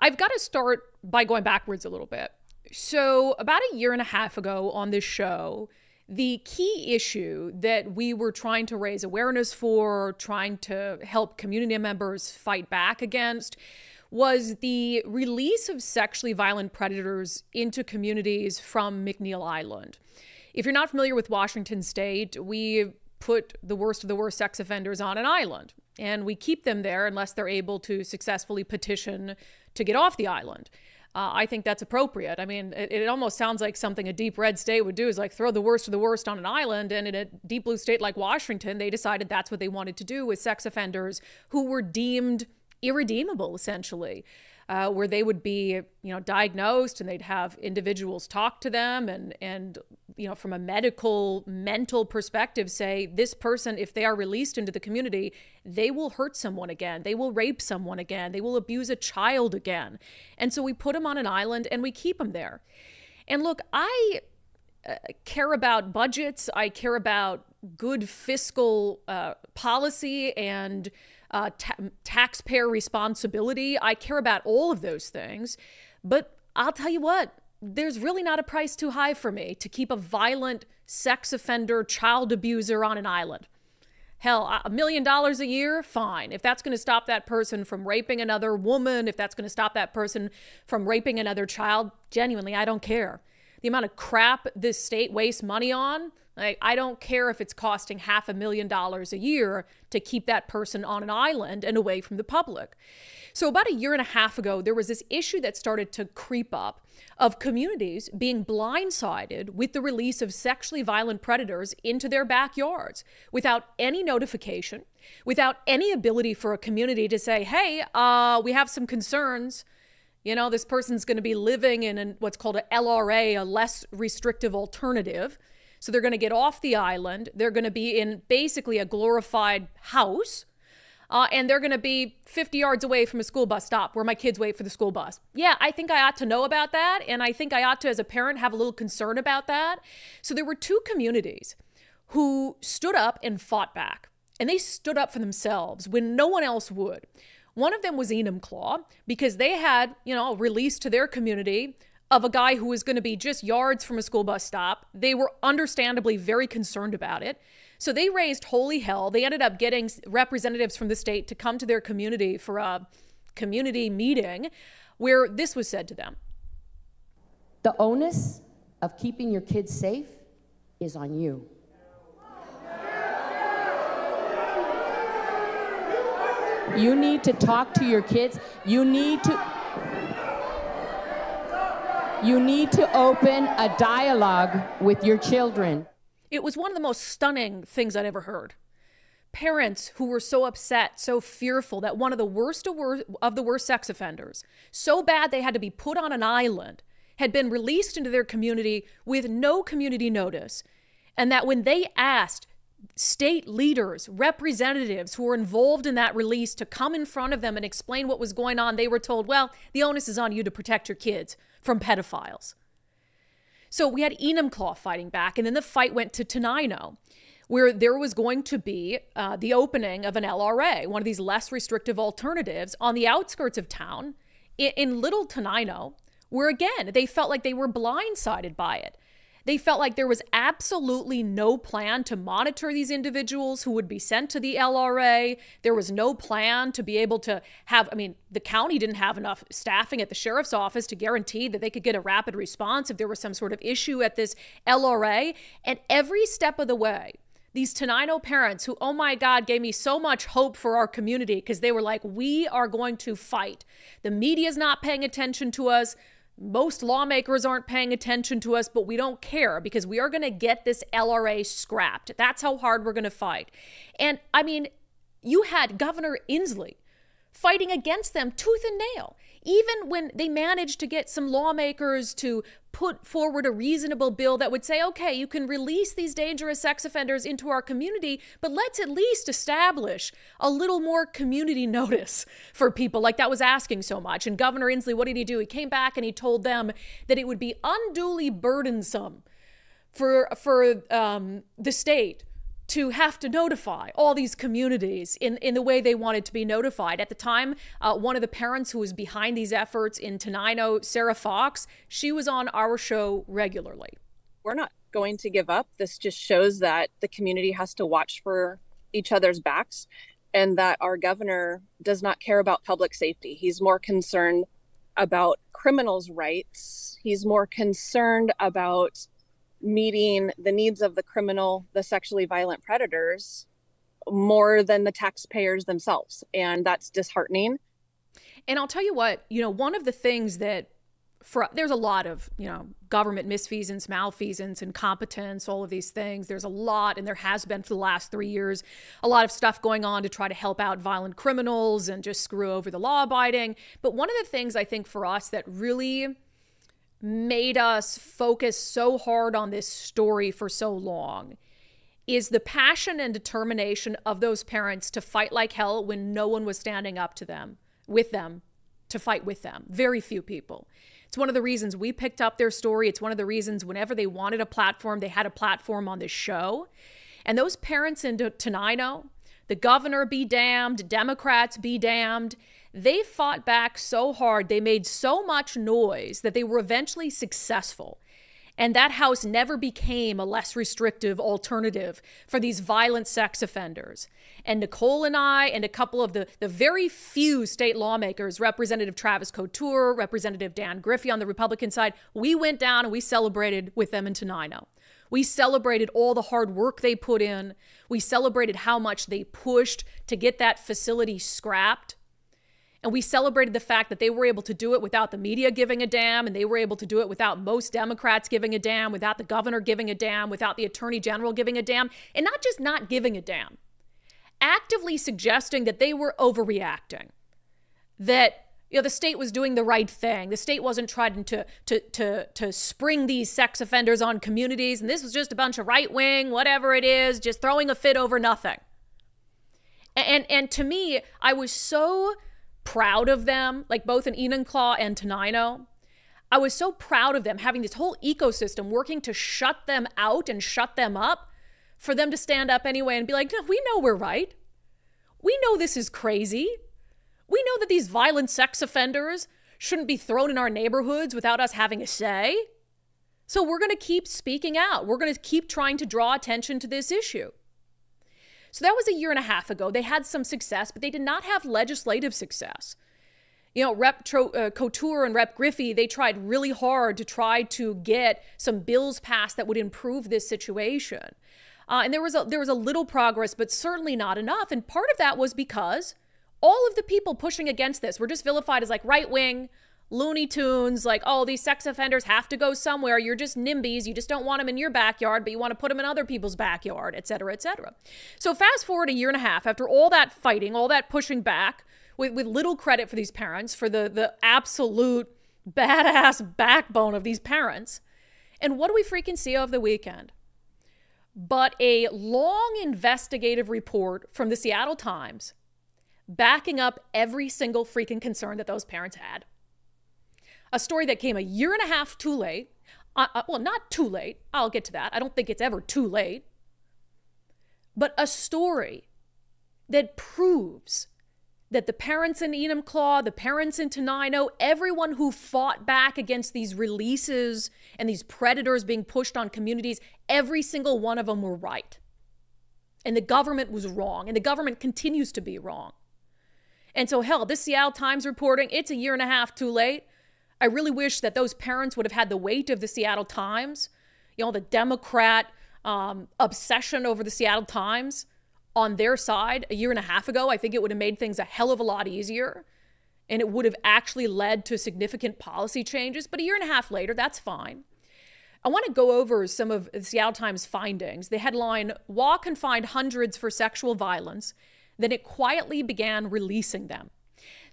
I've got to start by going backwards a little bit. So, about a year and a half ago on this show, the key issue that we were trying to raise awareness for, trying to help community members fight back against, was the release of sexually violent predators into communities from McNeil Island. If you're not familiar with Washington state, we put the worst of the worst sex offenders on an island and we keep them there unless they're able to successfully petition to get off the island. Uh, I think that's appropriate. I mean, it, it, almost sounds like something a deep red state would do is like throw the worst of the worst on an island. And in a deep blue state like Washington, they decided that's what they wanted to do with sex offenders who were deemed irredeemable, essentially uh, where they would be, you know, diagnosed and they'd have individuals talk to them and and you know, from a medical mental perspective, say this person, if they are released into the community, they will hurt someone again, they will rape someone again, they will abuse a child again, and so we put them on an island and we keep them there. And look, I uh, care about budgets. I care about good fiscal uh, policy and uh, ta taxpayer responsibility. I care about all of those things. But I'll tell you what, there's really not a price too high for me to keep a violent sex offender, child abuser on an island. Hell, a million dollars a year, fine. If that's going to stop that person from raping another woman, if that's going to stop that person from raping another child, genuinely, I don't care. The amount of crap this state wastes money on, like, I don't care if it's costing half a million dollars a year to keep that person on an island and away from the public. So, about a year and a half ago, there was this issue that started to creep up of communities being blindsided with the release of sexually violent predators into their backyards without any notification, without any ability for a community to say, hey, uh, we have some concerns. You know, this person's going to be living in an, what's called a LRA, a less restrictive alternative. So they're going to get off the island. They're going to be in basically a glorified house. Uh, and they're going to be 50 yards away from a school bus stop where my kids wait for the school bus. Yeah, I think I ought to know about that. And I think I ought to, as a parent, have a little concern about that. So there were two communities who stood up and fought back. And they stood up for themselves when no one else would. One of them was Enumclaw because they had, you know, released to their community of a guy who was going to be just yards from a school bus stop. They were understandably very concerned about it. So they raised holy hell. They ended up getting representatives from the state to come to their community for a community meeting where this was said to them. The onus of keeping your kids safe is on you. You need to talk to your kids. You need to. You need to open a dialogue with your children. It was one of the most stunning things I'd ever heard. Parents who were so upset, so fearful that one of the worst of the worst sex offenders, so bad they had to be put on an island, had been released into their community with no community notice. And that when they asked state leaders, representatives who were involved in that release to come in front of them and explain what was going on, they were told, well, the onus is on you to protect your kids from pedophiles. So we had Enumclaw fighting back, and then the fight went to Tenino, where there was going to be uh, the opening of an LRA, one of these less restrictive alternatives on the outskirts of town in, in Little Tenino, where again, they felt like they were blindsided by it. They felt like there was absolutely no plan to monitor these individuals who would be sent to the LRA. There was no plan to be able to have, I mean, the county didn't have enough staffing at the sheriff's office to guarantee that they could get a rapid response if there was some sort of issue at this LRA. And every step of the way, these Tenino parents who, oh my God, gave me so much hope for our community because they were like, we are going to fight. The media is not paying attention to us most lawmakers aren't paying attention to us, but we don't care because we are going to get this LRA scrapped. That's how hard we're going to fight. And I mean, you had Governor Inslee fighting against them tooth and nail even when they managed to get some lawmakers to put forward a reasonable bill that would say, okay, you can release these dangerous sex offenders into our community, but let's at least establish a little more community notice for people. Like that was asking so much. And Governor Inslee, what did he do? He came back and he told them that it would be unduly burdensome for for um, the state to have to notify all these communities in, in the way they wanted to be notified. At the time, uh, one of the parents who was behind these efforts in Tenino, Sarah Fox, she was on our show regularly. We're not going to give up. This just shows that the community has to watch for each other's backs and that our governor does not care about public safety. He's more concerned about criminals' rights. He's more concerned about meeting the needs of the criminal, the sexually violent predators more than the taxpayers themselves. And that's disheartening. And I'll tell you what, you know, one of the things that for, there's a lot of you know government misfeasance malfeasance incompetence all of these things there's a lot and there has been for the last three years a lot of stuff going on to try to help out violent criminals and just screw over the law abiding but one of the things i think for us that really made us focus so hard on this story for so long is the passion and determination of those parents to fight like hell when no one was standing up to them, with them, to fight with them. Very few people. It's one of the reasons we picked up their story. It's one of the reasons whenever they wanted a platform, they had a platform on this show. And those parents in Tenino, the governor be damned, Democrats be damned, they fought back so hard, they made so much noise that they were eventually successful. And that house never became a less restrictive alternative for these violent sex offenders. And Nicole and I, and a couple of the, the very few state lawmakers, Representative Travis Couture, Representative Dan Griffey on the Republican side, we went down and we celebrated with them in Tenino. We celebrated all the hard work they put in. We celebrated how much they pushed to get that facility scrapped. And we celebrated the fact that they were able to do it without the media giving a damn, and they were able to do it without most Democrats giving a damn, without the governor giving a damn, without the attorney general giving a damn, and not just not giving a damn, actively suggesting that they were overreacting, that you know the state was doing the right thing. The state wasn't trying to to to to spring these sex offenders on communities, and this was just a bunch of right wing, whatever it is, just throwing a fit over nothing. And and to me, I was so proud of them, like both in Enumclaw and Tenino. I was so proud of them having this whole ecosystem working to shut them out and shut them up for them to stand up anyway and be like, no, we know we're right. We know this is crazy. We know that these violent sex offenders shouldn't be thrown in our neighborhoods without us having a say. So we're going to keep speaking out. We're going to keep trying to draw attention to this issue. So that was a year and a half ago. They had some success, but they did not have legislative success. You know, Rep Tro- uh, Couture and Rep Griffey, they tried really hard to try to get some bills passed that would improve this situation. Uh, and there was a, there was a little progress, but certainly not enough. And part of that was because all of the people pushing against this were just vilified as like right wing, Looney Tunes, like, oh, these sex offenders have to go somewhere. You're just NIMBYs. You just don't want them in your backyard, but you want to put them in other people's backyard, et cetera, et cetera. So fast forward a year and a half after all that fighting, all that pushing back, with, with little credit for these parents, for the, the absolute badass backbone of these parents. And what do we freaking see over the weekend? But a long investigative report from the Seattle Times backing up every single freaking concern that those parents had a story that came a year and a half too late. Uh, uh, well, not too late. I'll get to that. I don't think it's ever too late. But a story that proves that the parents in Claw, the parents in Tenino, everyone who fought back against these releases and these predators being pushed on communities, every single one of them were right. And the government was wrong, and the government continues to be wrong. And so, hell, this Seattle Times reporting, it's a year and a half too late. I really wish that those parents would have had the weight of the Seattle Times, you know, the Democrat um, obsession over the Seattle Times on their side a year and a half ago. I think it would have made things a hell of a lot easier and it would have actually led to significant policy changes. But a year and a half later, that's fine. I want to go over some of the Seattle Times findings. The headline Wall confined hundreds for sexual violence, then it quietly began releasing them.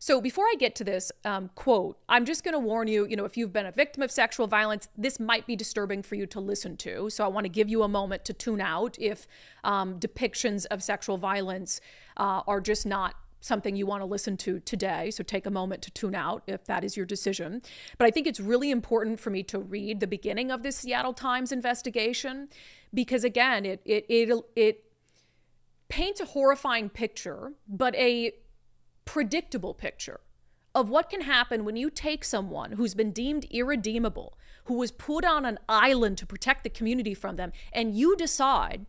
So before I get to this um, quote, I'm just going to warn you, you know, if you've been a victim of sexual violence, this might be disturbing for you to listen to. So I want to give you a moment to tune out if um, depictions of sexual violence uh, are just not something you want to listen to today. So take a moment to tune out if that is your decision. But I think it's really important for me to read the beginning of this Seattle Times investigation because again, it it it it paints a horrifying picture, but a predictable picture of what can happen when you take someone who's been deemed irredeemable, who was put on an island to protect the community from them, and you decide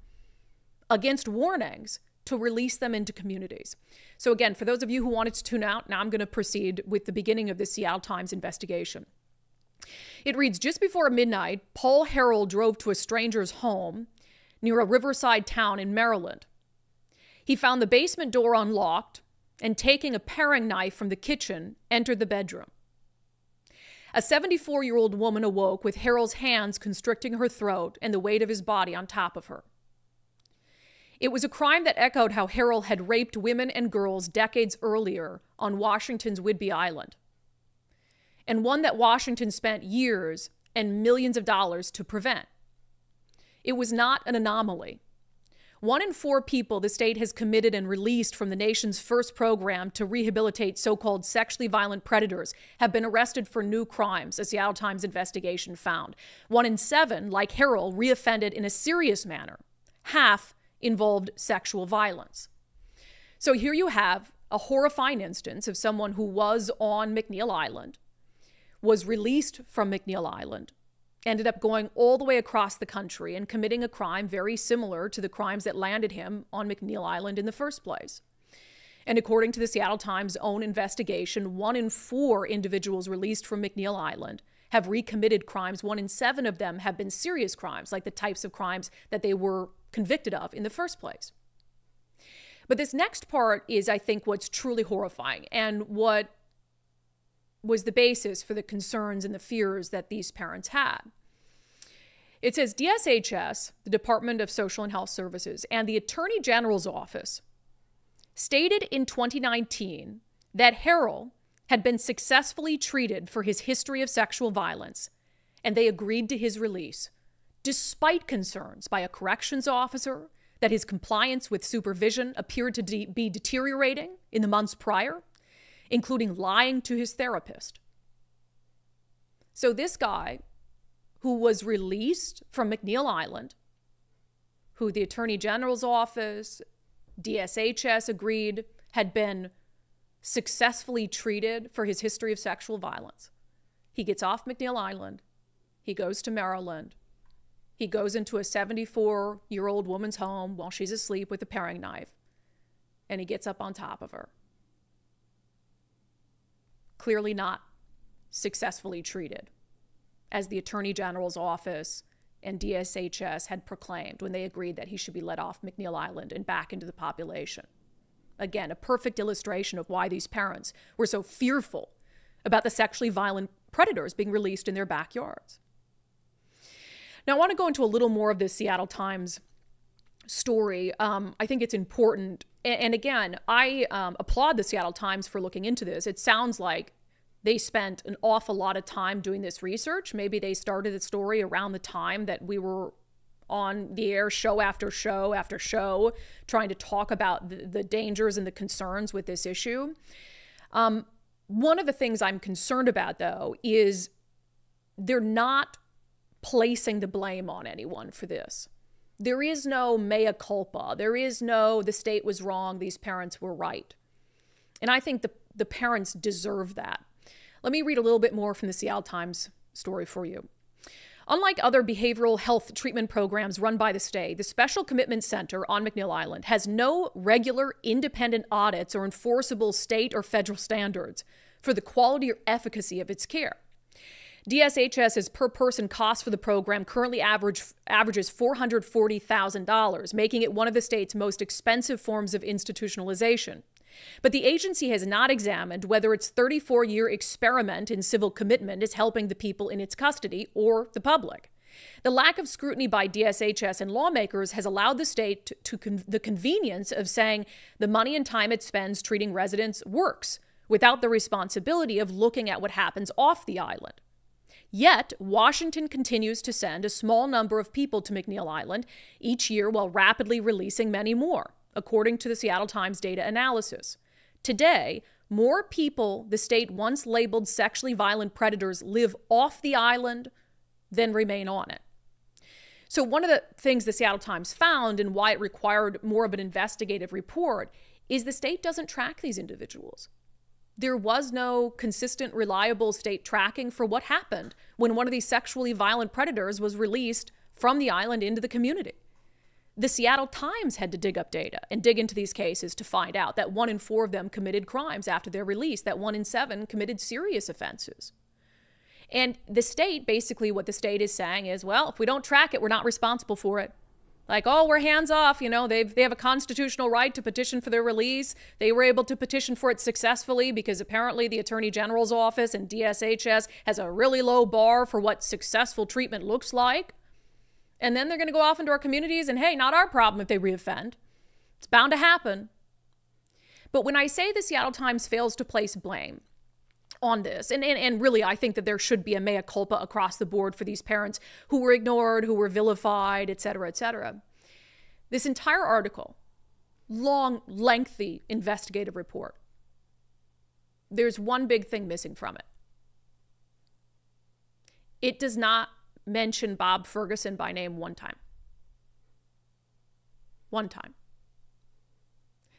against warnings to release them into communities. So, again, for those of you who wanted to tune out, now I'm going to proceed with the beginning of the Seattle Times investigation. It reads Just before midnight, Paul Harrell drove to a stranger's home near a riverside town in Maryland. He found the basement door unlocked and taking a paring knife from the kitchen, entered the bedroom. A 74 year old woman awoke with Harold's hands constricting her throat and the weight of his body on top of her. It was a crime that echoed how Harold had raped women and girls decades earlier on Washington's Whidbey Island, and one that Washington spent years and millions of dollars to prevent. It was not an anomaly. One in four people the state has committed and released from the nation's first program to rehabilitate so called sexually violent predators have been arrested for new crimes, a Seattle Times investigation found. One in seven, like Harrell, reoffended in a serious manner. Half involved sexual violence. So here you have a horrifying instance of someone who was on McNeil Island, was released from McNeil Island, ended up going all the way across the country and committing a crime very similar to the crimes that landed him on McNeil Island in the first place. And according to the Seattle Times' own investigation, one in four individuals released from McNeil Island have recommitted crimes. One in seven of them have been serious crimes, like the types of crimes that they were convicted of in the first place. But this next part is, I think, what's truly horrifying and what was the basis for the concerns and the fears that these parents had. It says DSHS, the Department of Social and Health Services, and the Attorney General's office stated in 2019 that Harrell had been successfully treated for his history of sexual violence, and they agreed to his release, despite concerns by a corrections officer that his compliance with supervision appeared to de be deteriorating in the months prior including lying to his therapist. So, this guy who was released from McNeil Island, who the Attorney General's office, DSHS agreed had been successfully treated for his history of sexual violence. He gets off McNeil Island. He goes to Maryland. He goes into a 74 year old woman's home while she's asleep with a paring knife, and he gets up on top of her clearly not successfully treated, as the Attorney General's office and DSHS had proclaimed when they agreed that he should be let off McNeil Island and back into the population. Again, a perfect illustration of why these parents were so fearful about the sexually violent predators being released in their backyards. Now, I want to go into a little more of this Seattle Times story, um, I think it's important. And, again, I um, applaud the Seattle Times for looking into this. It sounds like they spent an awful lot of time doing this research. Maybe they started the story around the time that we were on the air show after show after show trying to talk about the, the dangers and the concerns with this issue. Um, one of the things I'm concerned about, though, is they're not placing the blame on anyone for this. There is no mea culpa. There is no the state was wrong, these parents were right. And I think the, the parents deserve that. Let me read a little bit more from the Seattle Times story for you. Unlike other behavioral health treatment programs run by the state, the Special Commitment Center on McNeil Island has no regular independent audits or enforceable state or federal standards for the quality or efficacy of its care. DSHS's per person cost for the program currently average, averages $440,000, making it one of the state's most expensive forms of institutionalization. But the agency has not examined whether its 34 year experiment in civil commitment is helping the people in its custody or the public. The lack of scrutiny by DSHS and lawmakers has allowed the state to, to con the convenience of saying the money and time it spends treating residents works without the responsibility of looking at what happens off the island. Yet, Washington continues to send a small number of people to McNeil Island each year while rapidly releasing many more, according to the Seattle Times data analysis. Today, more people the state once labeled sexually violent predators live off the island than remain on it. So, one of the things the Seattle Times found and why it required more of an investigative report is the state doesn't track these individuals there was no consistent, reliable state tracking for what happened when one of these sexually violent predators was released from the island into the community. The Seattle Times had to dig up data and dig into these cases to find out that one in four of them committed crimes after their release, that one in seven committed serious offenses. And the state, basically, what the state is saying is well, if we don't track it, we're not responsible for it like, oh, we're hands off. You know, they they have a constitutional right to petition for their release. They were able to petition for it successfully because apparently the Attorney General's office and DSHS has a really low bar for what successful treatment looks like. And then they're going to go off into our communities and hey, not our problem if they reoffend. It's bound to happen. But when I say the Seattle Times fails to place blame, on this. And, and and really, I think that there should be a mea culpa across the board for these parents who were ignored, who were vilified, et cetera, et cetera. This entire article, long, lengthy investigative report, there's one big thing missing from it. It does not mention Bob Ferguson by name one time. One time.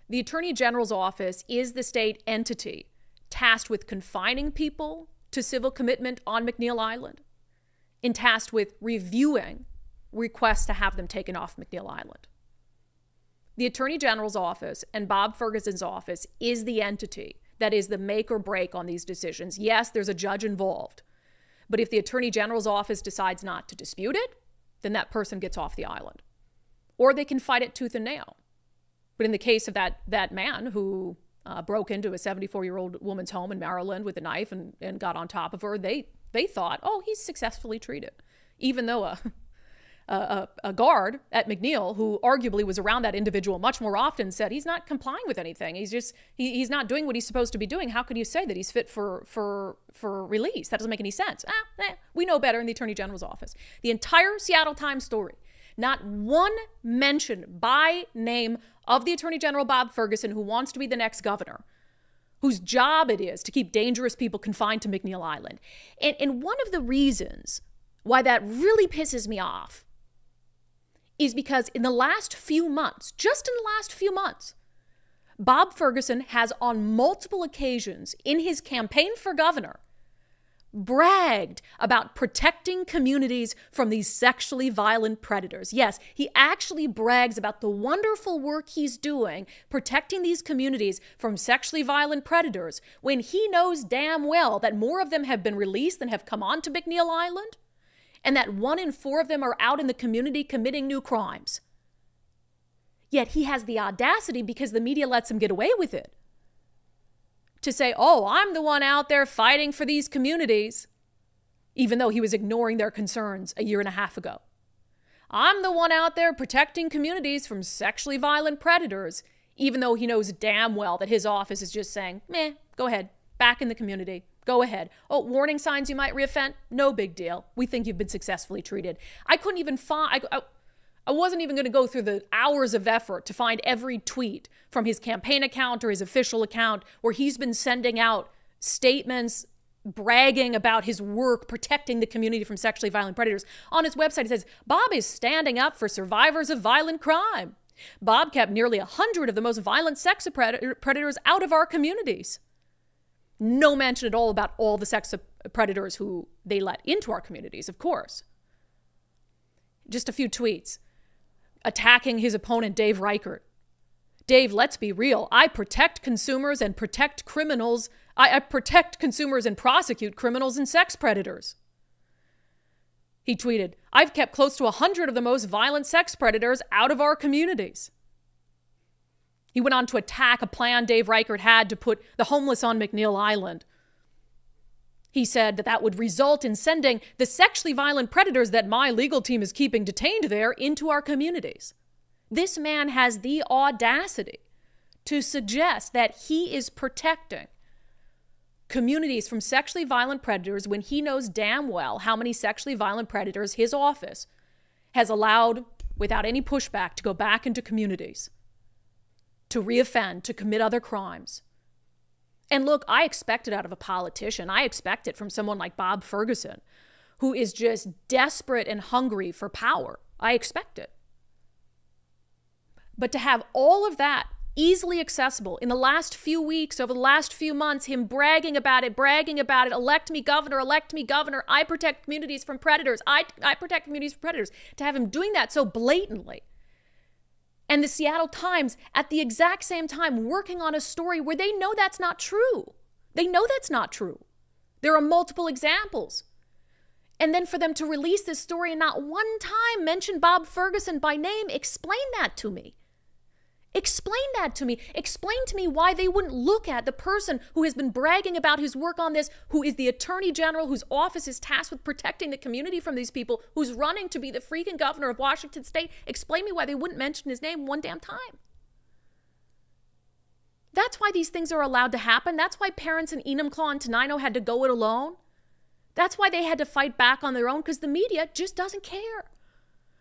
The Attorney General's office is the state entity tasked with confining people to civil commitment on McNeil Island and tasked with reviewing requests to have them taken off McNeil Island. The Attorney General's office and Bob Ferguson's office is the entity that is the make or break on these decisions. Yes, there's a judge involved, but if the Attorney General's office decides not to dispute it, then that person gets off the island. Or they can fight it tooth and nail. But in the case of that, that man who uh, broke into a 74 year old woman's home in Maryland with a knife and, and got on top of her, they, they thought, oh, he's successfully treated. Even though a, a, a guard at McNeil, who arguably was around that individual much more often, said he's not complying with anything. He's just he, he's not doing what he's supposed to be doing. How could you say that he's fit for for for release? That doesn't make any sense. Ah, eh, we know better in the Attorney General's office. The entire Seattle Times story not one mention by name of the Attorney General Bob Ferguson, who wants to be the next governor, whose job it is to keep dangerous people confined to McNeil Island. And, and one of the reasons why that really pisses me off is because in the last few months, just in the last few months, Bob Ferguson has on multiple occasions in his campaign for governor bragged about protecting communities from these sexually violent predators. Yes, he actually brags about the wonderful work he's doing protecting these communities from sexually violent predators when he knows damn well that more of them have been released than have come on to McNeil Island and that one in four of them are out in the community committing new crimes. Yet he has the audacity because the media lets him get away with it to say, oh, I'm the one out there fighting for these communities, even though he was ignoring their concerns a year and a half ago. I'm the one out there protecting communities from sexually violent predators, even though he knows damn well that his office is just saying, meh, go ahead, back in the community. Go ahead. Oh, warning signs you might reoffend? No big deal. We think you've been successfully treated. I couldn't even find. I, I, oh, I wasn't even going to go through the hours of effort to find every tweet from his campaign account or his official account where he's been sending out statements bragging about his work protecting the community from sexually violent predators. On his website, he says, Bob is standing up for survivors of violent crime. Bob kept nearly 100 of the most violent sex predators out of our communities. No mention at all about all the sex predators who they let into our communities, of course. Just a few tweets attacking his opponent, Dave Reichert. Dave, let's be real. I protect consumers and protect criminals. I, I, protect consumers and prosecute criminals and sex predators. He tweeted, I've kept close to 100 of the most violent sex predators out of our communities. He went on to attack a plan Dave Reichert had to put the homeless on McNeil Island he said that that would result in sending the sexually violent predators that my legal team is keeping detained there into our communities. This man has the audacity to suggest that he is protecting communities from sexually violent predators when he knows damn well how many sexually violent predators his office has allowed without any pushback to go back into communities, to reoffend, to commit other crimes. And look, I expect it out of a politician. I expect it from someone like Bob Ferguson, who is just desperate and hungry for power. I expect it. But to have all of that easily accessible in the last few weeks, over the last few months, him bragging about it, bragging about it, elect me governor, elect me governor, I protect communities from predators, I, I protect communities from predators, to have him doing that so blatantly and the Seattle Times at the exact same time working on a story where they know that's not true. They know that's not true. There are multiple examples. And then for them to release this story and not one time mention Bob Ferguson by name, explain that to me. Explain that to me. Explain to me why they wouldn't look at the person who has been bragging about his work on this, who is the attorney general, whose office is tasked with protecting the community from these people, who's running to be the freaking governor of Washington state. Explain me why they wouldn't mention his name one damn time. That's why these things are allowed to happen. That's why parents in Enumclaw and Tenino had to go it alone. That's why they had to fight back on their own because the media just doesn't care.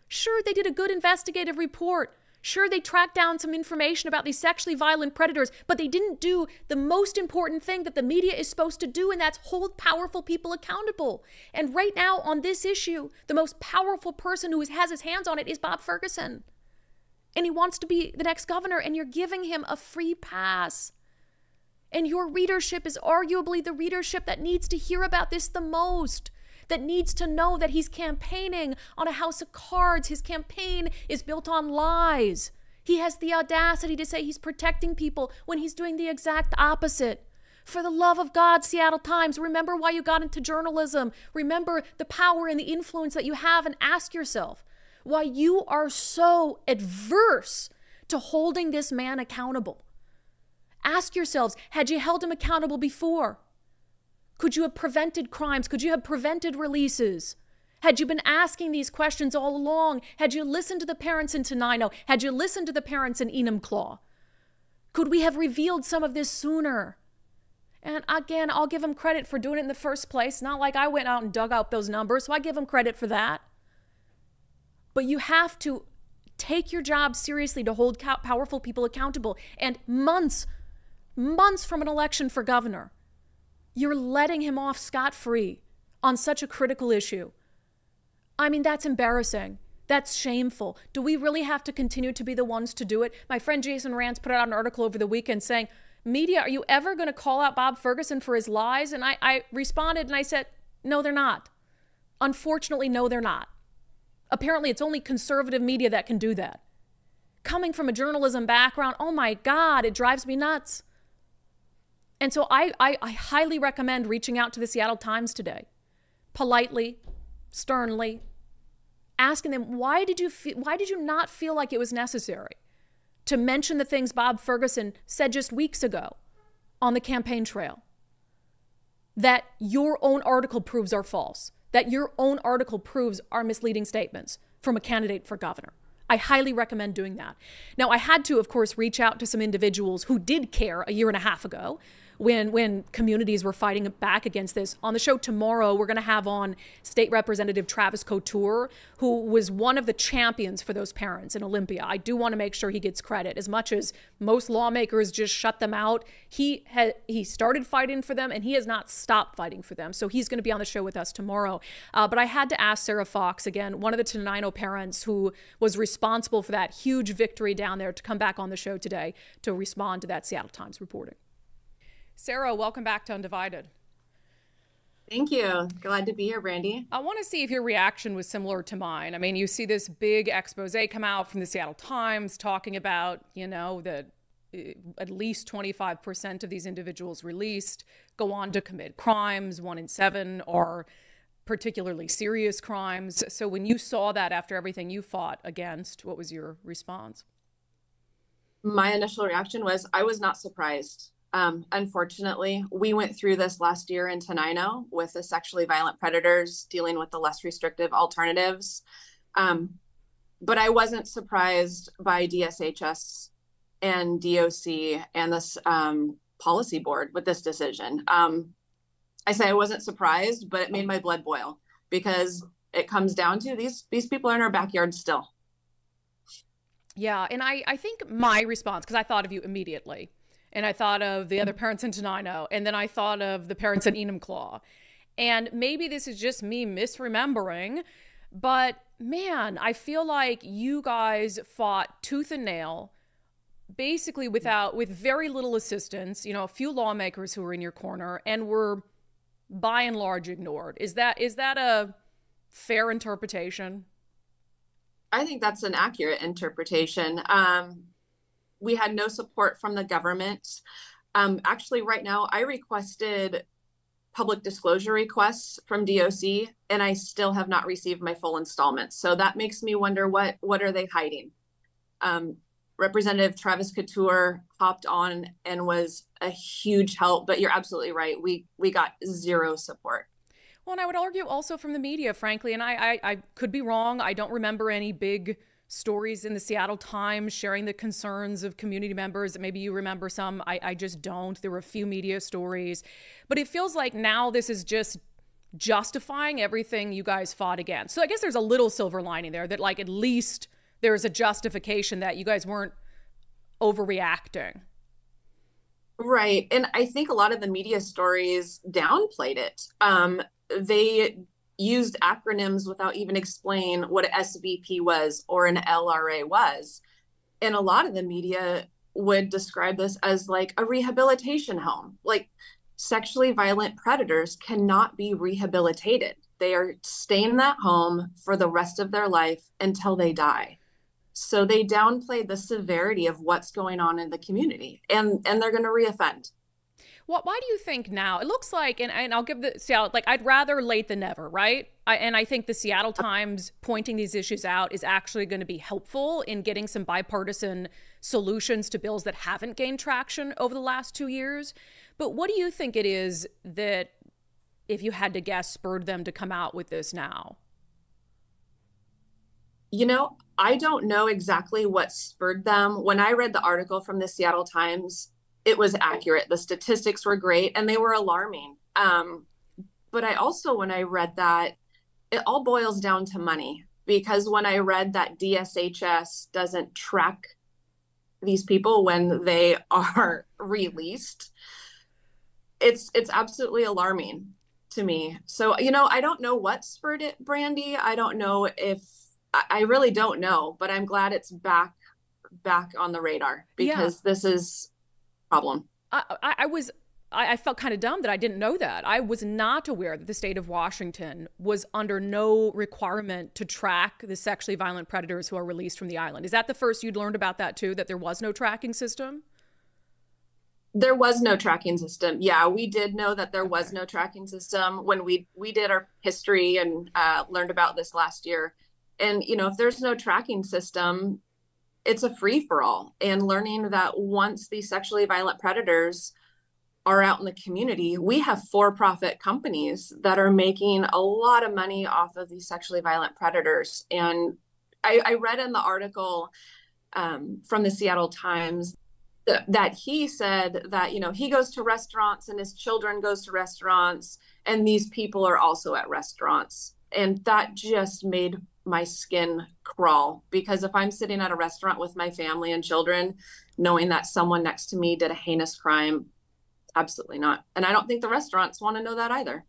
Sure, they did a good investigative report Sure, they tracked down some information about these sexually violent predators, but they didn't do the most important thing that the media is supposed to do, and that's hold powerful people accountable. And right now, on this issue, the most powerful person who has his hands on it is Bob Ferguson. And he wants to be the next governor, and you're giving him a free pass. And your readership is arguably the readership that needs to hear about this the most that needs to know that he's campaigning on a house of cards. His campaign is built on lies. He has the audacity to say he's protecting people when he's doing the exact opposite. For the love of God, Seattle Times, remember why you got into journalism. Remember the power and the influence that you have, and ask yourself why you are so adverse to holding this man accountable. Ask yourselves had you held him accountable before? Could you have prevented crimes? Could you have prevented releases? Had you been asking these questions all along? Had you listened to the parents in Tenino? Had you listened to the parents in Enumclaw? Could we have revealed some of this sooner? And again, I'll give him credit for doing it in the first place. Not like I went out and dug out those numbers, so I give him credit for that. But you have to take your job seriously to hold powerful people accountable. And months, months from an election for governor, you're letting him off scot free on such a critical issue. I mean, that's embarrassing. That's shameful. Do we really have to continue to be the ones to do it? My friend Jason Rance put out an article over the weekend saying, Media, are you ever going to call out Bob Ferguson for his lies? And I, I responded and I said, No, they're not. Unfortunately, no, they're not. Apparently, it's only conservative media that can do that. Coming from a journalism background, oh my God, it drives me nuts. And so I, I, I highly recommend reaching out to the Seattle Times today, politely, sternly, asking them why did you why did you not feel like it was necessary to mention the things Bob Ferguson said just weeks ago on the campaign trail that your own article proves are false, that your own article proves are misleading statements from a candidate for governor. I highly recommend doing that. Now, I had to, of course, reach out to some individuals who did care a year and a half ago, when when communities were fighting back against this. On the show tomorrow, we're going to have on State Representative Travis Couture, who was one of the champions for those parents in Olympia. I do want to make sure he gets credit as much as most lawmakers just shut them out. He he started fighting for them, and he has not stopped fighting for them. So he's going to be on the show with us tomorrow. Uh, but I had to ask Sarah Fox again, one of the Tenino parents who was responsible for that huge victory down there, to come back on the show today to respond to that Seattle Times reporting. Sarah, welcome back to Undivided. Thank you. Glad to be here, Brandy. I want to see if your reaction was similar to mine. I mean, you see this big expose come out from the Seattle Times talking about, you know, that uh, at least 25% of these individuals released go on to commit crimes, one in seven are particularly serious crimes. So when you saw that after everything you fought against, what was your response? My initial reaction was I was not surprised. Um, unfortunately, we went through this last year in Tenino with the sexually violent predators dealing with the less restrictive alternatives. Um, but I wasn't surprised by DSHS and DOC and this um, policy board with this decision. Um, I say I wasn't surprised, but it made my blood boil because it comes down to these these people are in our backyard still. Yeah, and I I think my response because I thought of you immediately and I thought of the other parents in Tenino, and then I thought of the parents in Enumclaw. And maybe this is just me misremembering, but man, I feel like you guys fought tooth and nail basically without with very little assistance, you know, a few lawmakers who were in your corner and were by and large ignored. Is that is that a fair interpretation? I think that's an accurate interpretation. Um, we had no support from the government. Um, actually, right now, I requested public disclosure requests from DOC, and I still have not received my full installment. So that makes me wonder what what are they hiding? Um, Representative Travis Couture hopped on and was a huge help, but you're absolutely right. We we got zero support. Well, and I would argue also from the media, frankly, and I, I, I could be wrong. I don't remember any big stories in the Seattle Times sharing the concerns of community members. Maybe you remember some. I, I just don't. There were a few media stories. But it feels like now this is just justifying everything you guys fought against. So I guess there's a little silver lining there that, like, at least there's a justification that you guys weren't overreacting. Right. And I think a lot of the media stories downplayed it. Um, they used acronyms without even explain what an SVP was or an LRA was. And a lot of the media would describe this as like a rehabilitation home. Like sexually violent predators cannot be rehabilitated. They are staying in that home for the rest of their life until they die. So they downplay the severity of what's going on in the community and and they're going to reoffend. What, why do you think now? It looks like, and, and I'll give the Seattle, like, I'd rather late than never, right? I, and I think the Seattle uh, Times pointing these issues out is actually going to be helpful in getting some bipartisan solutions to bills that haven't gained traction over the last two years. But what do you think it is that, if you had to guess, spurred them to come out with this now? You know, I don't know exactly what spurred them. When I read the article from the Seattle Times, it was accurate. The statistics were great and they were alarming. Um, but I also, when I read that, it all boils down to money because when I read that DSHS doesn't track these people when they are released, it's it's absolutely alarming to me. So you know, I don't know what spurred it, Brandy. I don't know if I really don't know, but I'm glad it's back back on the radar because yeah. this is problem. I, I, I was I, felt kind of dumb that I didn't know that. I was not aware that the state of Washington was under no requirement to track the sexually violent predators who are released from the island. Is that the first you'd learned about that too? That there was no tracking system? There was no tracking system. Yeah, we did know that there was no tracking system when we we did our history and uh, learned about this last year. And you know, if there's no tracking system, it's a free for all and learning that once these sexually violent predators are out in the community we have for profit companies that are making a lot of money off of these sexually violent predators and i, I read in the article um, from the seattle times that he said that you know he goes to restaurants and his children goes to restaurants and these people are also at restaurants and that just made my skin crawl because if I'm sitting at a restaurant with my family and children, knowing that someone next to me did a heinous crime, absolutely not. And I don't think the restaurants want to know that either.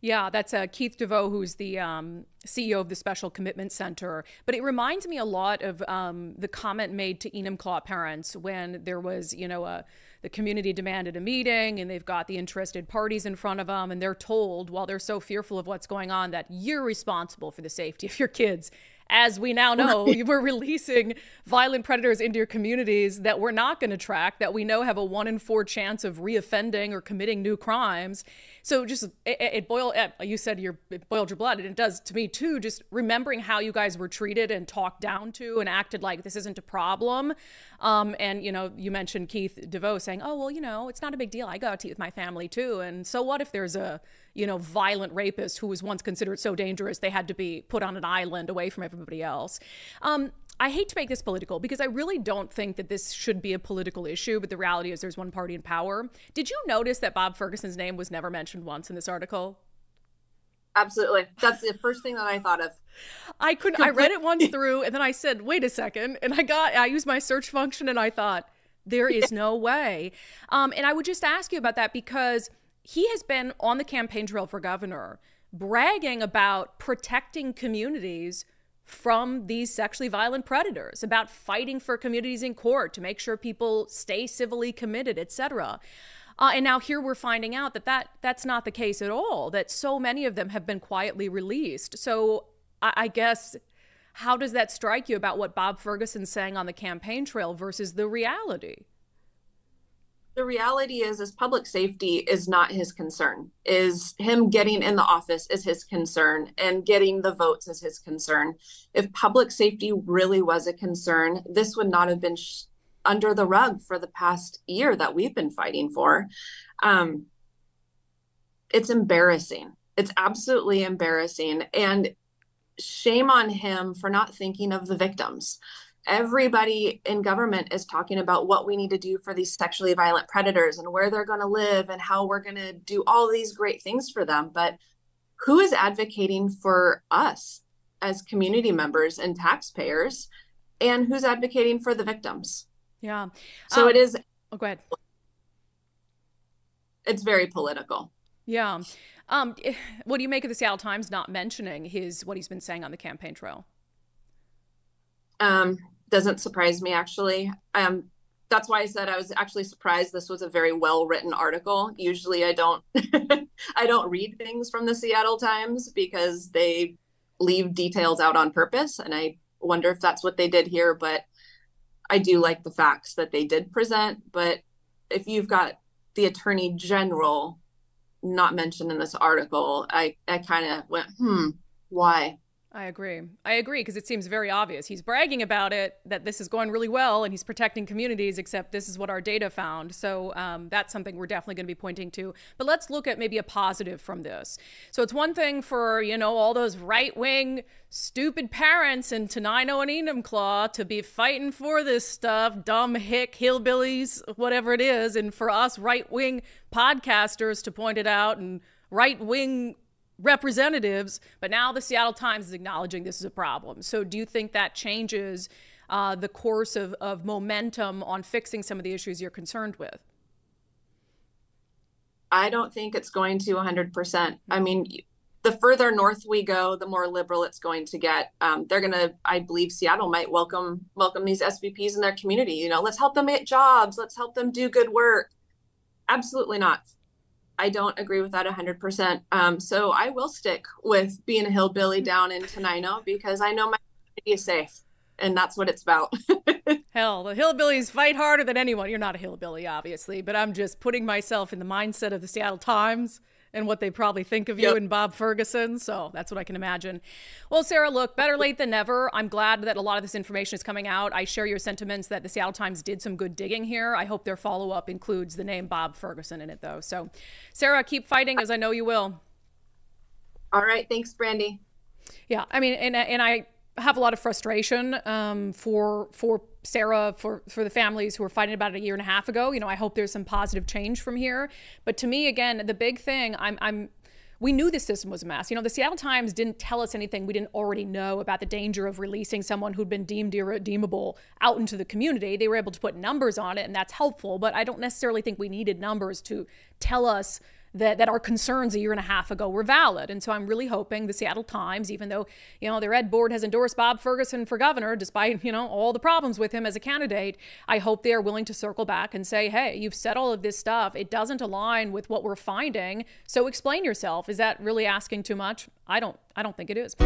Yeah, that's uh, Keith DeVoe, who's the um, CEO of the Special Commitment Center. But it reminds me a lot of um, the comment made to Enumclaw parents when there was, you know, a the community demanded a meeting and they've got the interested parties in front of them and they're told while they're so fearful of what's going on that you're responsible for the safety of your kids as we now know right. we're releasing violent predators into your communities that we're not going to track that we know have a 1 in 4 chance of reoffending or committing new crimes so just it, it boiled uh, you said you boiled your blood and it does to me too just remembering how you guys were treated and talked down to and acted like this isn't a problem um, and, you know, you mentioned Keith DeVoe saying, oh, well, you know, it's not a big deal. I go out to eat with my family too. And so what if there's a, you know, violent rapist who was once considered so dangerous they had to be put on an island away from everybody else? Um, I hate to make this political because I really don't think that this should be a political issue, but the reality is there's one party in power. Did you notice that Bob Ferguson's name was never mentioned once in this article? Absolutely. That's the first thing that I thought of. I couldn't I read it once through and then I said, "Wait a second. And I got I used my search function and I thought, there is no way. Um, and I would just ask you about that because he has been on the campaign trail for governor bragging about protecting communities from these sexually violent predators, about fighting for communities in court to make sure people stay civilly committed, etc. Uh, and now here we're finding out that, that that's not the case at all, that so many of them have been quietly released. So I, I guess how does that strike you about what Bob Ferguson saying on the campaign trail versus the reality? The reality is is public safety is not his concern. Is him getting in the office is his concern and getting the votes is his concern. If public safety really was a concern, this would not have been sh- under the rug for the past year that we've been fighting for. Um, it's embarrassing. It's absolutely embarrassing. And shame on him for not thinking of the victims. Everybody in government is talking about what we need to do for these sexually violent predators and where they're going to live and how we're going to do all these great things for them. But who is advocating for us as community members and taxpayers? And who's advocating for the victims? Yeah. So um, it is. Oh, go ahead. It's very political. Yeah. Um, eh, what do you make of the Seattle Times not mentioning his what he's been saying on the campaign trail? Um, doesn't surprise me actually. Um, that's why I said I was actually surprised this was a very well written article. Usually I don't I don't read things from the Seattle Times because they leave details out on purpose and I wonder if that's what they did here, but I do like the facts that they did present, but if you've got the attorney general not mentioned in this article, I, I kind of went, hmm, why? I agree. I agree because it seems very obvious. He's bragging about it that this is going really well and he's protecting communities, except this is what our data found. So um, that's something we're definitely going to be pointing to. But let's look at maybe a positive from this. So it's one thing for, you know, all those right wing stupid parents in Tenino and Enumclaw to be fighting for this stuff, dumb hick hillbillies, whatever it is. And for us right wing podcasters to point it out and right wing representatives, but now the Seattle Times is acknowledging this is a problem. So, do you think that changes uh, the course of, of momentum on fixing some of the issues you're concerned with? I don't think it's going to 100%. I hmm. mean, the further north we go, the more liberal it's going to get. Um, they're going to, I believe, Seattle might welcome welcome these SVPs in their community. You know, let's help them get jobs. Let's help them do good work. Absolutely not. I don't agree with that 100%. Um, so I will stick with being a hillbilly down in Tenino because I know my community is safe. And that's what it's about. Hell, the hillbillies fight harder than anyone. You're not a hillbilly, obviously, but I'm just putting myself in the mindset of the Seattle Times and what they probably think of yep. you and Bob Ferguson. So that's what I can imagine. Well, Sarah, look, better late than never. I'm glad that a lot of this information is coming out. I share your sentiments that the Seattle Times did some good digging here. I hope their follow up includes the name Bob Ferguson in it, though. So, Sarah, keep fighting as I know you will. All right. Thanks, Brandy. Yeah, I mean, and and I have a lot of frustration um, for for Sarah for for the families who were fighting about it a year and a half ago. You know, I hope there's some positive change from here. But to me, again, the big thing I'm I'm we knew the system was a mess. You know, the Seattle Times didn't tell us anything we didn't already know about the danger of releasing someone who'd been deemed irredeemable out into the community. They were able to put numbers on it, and that's helpful, but I don't necessarily think we needed numbers to tell us that, that our concerns a year and a half ago were valid. And so I'm really hoping the Seattle Times, even though, you know, their ed board has endorsed Bob Ferguson for governor, despite, you know, all the problems with him as a candidate, I hope they are willing to circle back and say, hey, you've said all of this stuff. It doesn't align with what we're finding. So explain yourself. Is that really asking too much? I don't I don't think it is.